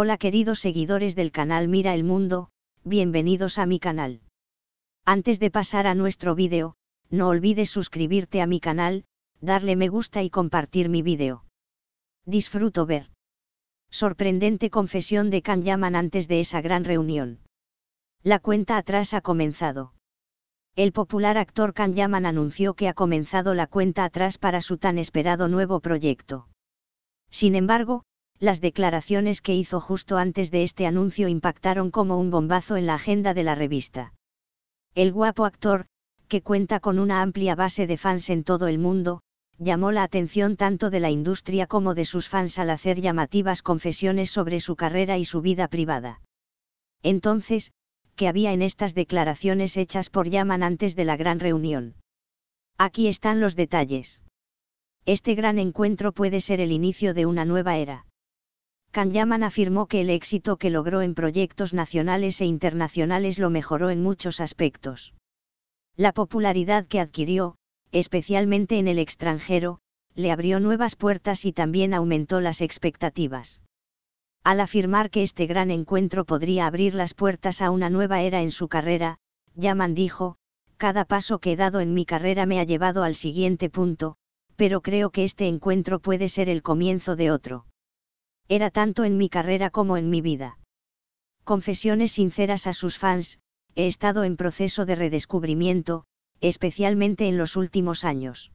Hola queridos seguidores del canal Mira el Mundo, bienvenidos a mi canal. Antes de pasar a nuestro vídeo, no olvides suscribirte a mi canal, darle me gusta y compartir mi vídeo. Disfruto ver. Sorprendente confesión de Can Yaman antes de esa gran reunión. La cuenta atrás ha comenzado. El popular actor Can Yaman anunció que ha comenzado la cuenta atrás para su tan esperado nuevo proyecto. Sin embargo, las declaraciones que hizo justo antes de este anuncio impactaron como un bombazo en la agenda de la revista. El guapo actor, que cuenta con una amplia base de fans en todo el mundo, llamó la atención tanto de la industria como de sus fans al hacer llamativas confesiones sobre su carrera y su vida privada. Entonces, ¿qué había en estas declaraciones hechas por Yaman antes de la gran reunión? Aquí están los detalles. Este gran encuentro puede ser el inicio de una nueva era. Yaman afirmó que el éxito que logró en proyectos nacionales e internacionales lo mejoró en muchos aspectos. La popularidad que adquirió, especialmente en el extranjero, le abrió nuevas puertas y también aumentó las expectativas. Al afirmar que este gran encuentro podría abrir las puertas a una nueva era en su carrera, Yaman dijo, cada paso que he dado en mi carrera me ha llevado al siguiente punto, pero creo que este encuentro puede ser el comienzo de otro era tanto en mi carrera como en mi vida. Confesiones sinceras a sus fans, he estado en proceso de redescubrimiento, especialmente en los últimos años.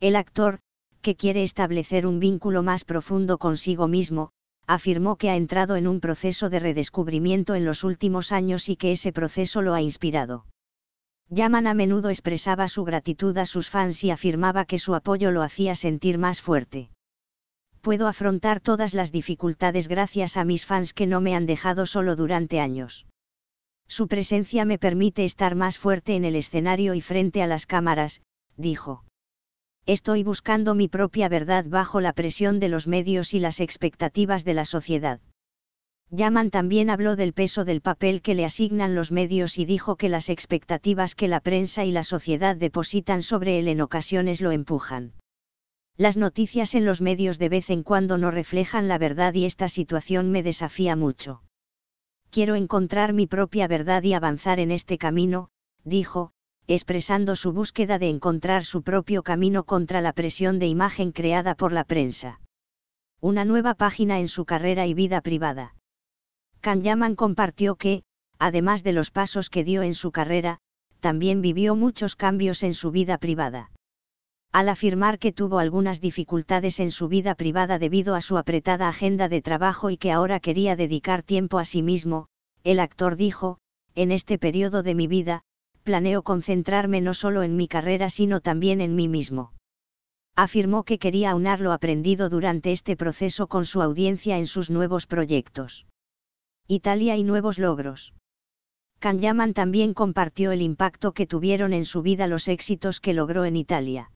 El actor, que quiere establecer un vínculo más profundo consigo mismo, afirmó que ha entrado en un proceso de redescubrimiento en los últimos años y que ese proceso lo ha inspirado. Yaman a menudo expresaba su gratitud a sus fans y afirmaba que su apoyo lo hacía sentir más fuerte puedo afrontar todas las dificultades gracias a mis fans que no me han dejado solo durante años. Su presencia me permite estar más fuerte en el escenario y frente a las cámaras, dijo. Estoy buscando mi propia verdad bajo la presión de los medios y las expectativas de la sociedad. Yaman también habló del peso del papel que le asignan los medios y dijo que las expectativas que la prensa y la sociedad depositan sobre él en ocasiones lo empujan. Las noticias en los medios de vez en cuando no reflejan la verdad y esta situación me desafía mucho. Quiero encontrar mi propia verdad y avanzar en este camino, dijo, expresando su búsqueda de encontrar su propio camino contra la presión de imagen creada por la prensa. Una nueva página en su carrera y vida privada. Kanyaman compartió que, además de los pasos que dio en su carrera, también vivió muchos cambios en su vida privada al afirmar que tuvo algunas dificultades en su vida privada debido a su apretada agenda de trabajo y que ahora quería dedicar tiempo a sí mismo, el actor dijo, en este periodo de mi vida, planeo concentrarme no solo en mi carrera sino también en mí mismo. Afirmó que quería aunar lo aprendido durante este proceso con su audiencia en sus nuevos proyectos. Italia y nuevos logros. Kanyaman también compartió el impacto que tuvieron en su vida los éxitos que logró en Italia.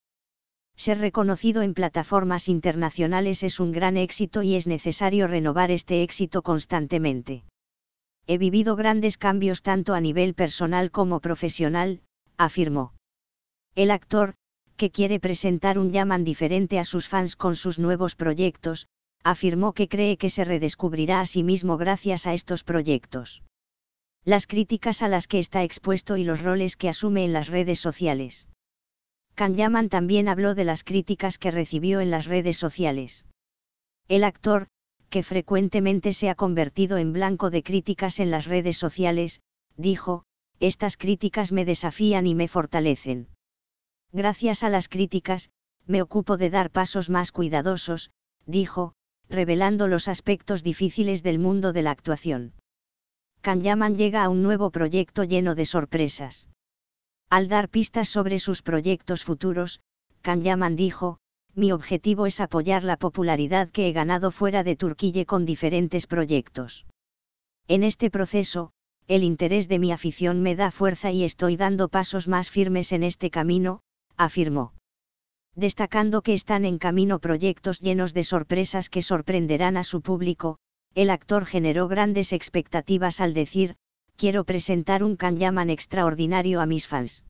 Ser reconocido en plataformas internacionales es un gran éxito y es necesario renovar este éxito constantemente. He vivido grandes cambios tanto a nivel personal como profesional, afirmó. El actor, que quiere presentar un Yaman diferente a sus fans con sus nuevos proyectos, afirmó que cree que se redescubrirá a sí mismo gracias a estos proyectos. Las críticas a las que está expuesto y los roles que asume en las redes sociales. Kanyaman también habló de las críticas que recibió en las redes sociales. El actor, que frecuentemente se ha convertido en blanco de críticas en las redes sociales, dijo, estas críticas me desafían y me fortalecen. Gracias a las críticas, me ocupo de dar pasos más cuidadosos, dijo, revelando los aspectos difíciles del mundo de la actuación. Kanyaman llega a un nuevo proyecto lleno de sorpresas. Al dar pistas sobre sus proyectos futuros, Kanyaman dijo, mi objetivo es apoyar la popularidad que he ganado fuera de Turquía con diferentes proyectos. En este proceso, el interés de mi afición me da fuerza y estoy dando pasos más firmes en este camino, afirmó. Destacando que están en camino proyectos llenos de sorpresas que sorprenderán a su público, el actor generó grandes expectativas al decir, quiero presentar un Kanyaman extraordinario a mis fans.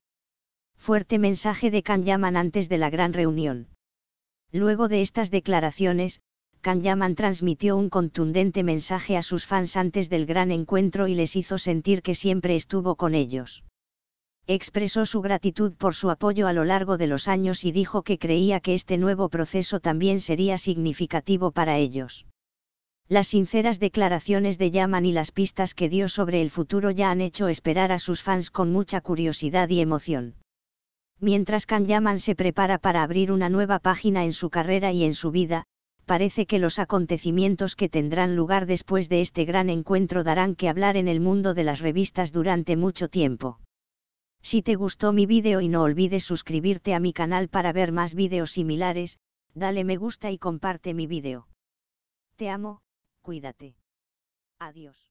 Fuerte mensaje de yaman antes de la gran reunión. Luego de estas declaraciones, Kanyaman transmitió un contundente mensaje a sus fans antes del gran encuentro y les hizo sentir que siempre estuvo con ellos. Expresó su gratitud por su apoyo a lo largo de los años y dijo que creía que este nuevo proceso también sería significativo para ellos. Las sinceras declaraciones de Yaman y las pistas que dio sobre el futuro ya han hecho esperar a sus fans con mucha curiosidad y emoción. Mientras Can Yaman se prepara para abrir una nueva página en su carrera y en su vida, parece que los acontecimientos que tendrán lugar después de este gran encuentro darán que hablar en el mundo de las revistas durante mucho tiempo. Si te gustó mi vídeo y no olvides suscribirte a mi canal para ver más vídeos similares, dale me gusta y comparte mi vídeo. Te amo. Cuídate. Adiós.